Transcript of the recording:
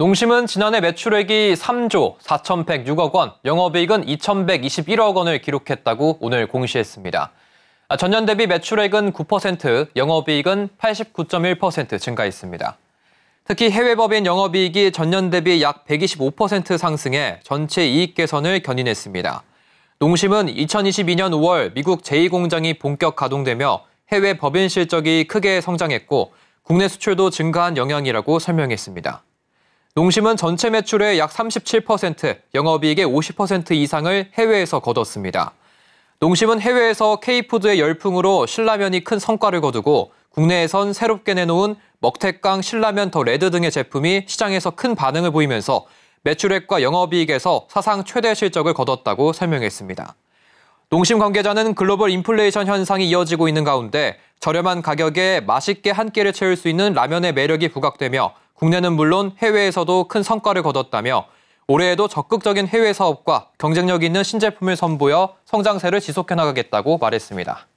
농심은 지난해 매출액이 3조 4,106억 원, 영업이익은 2,121억 원을 기록했다고 오늘 공시했습니다. 아, 전년 대비 매출액은 9%, 영업이익은 89.1% 증가했습니다. 특히 해외 법인 영업이익이 전년 대비 약 125% 상승해 전체 이익 개선을 견인했습니다. 농심은 2022년 5월 미국 제2공장이 본격 가동되며 해외 법인 실적이 크게 성장했고 국내 수출도 증가한 영향이라고 설명했습니다. 농심은 전체 매출의 약 37%, 영업이익의 50% 이상을 해외에서 거뒀습니다. 농심은 해외에서 K푸드의 열풍으로 신라면이 큰 성과를 거두고 국내에선 새롭게 내놓은 먹태깡 신라면 더 레드 등의 제품이 시장에서 큰 반응을 보이면서 매출액과 영업이익에서 사상 최대 실적을 거뒀다고 설명했습니다. 농심 관계자는 글로벌 인플레이션 현상이 이어지고 있는 가운데 저렴한 가격에 맛있게 한 끼를 채울 수 있는 라면의 매력이 부각되며 국내는 물론 해외에서도 큰 성과를 거뒀다며 올해에도 적극적인 해외 사업과 경쟁력 있는 신제품을 선보여 성장세를 지속해 나가겠다고 말했습니다.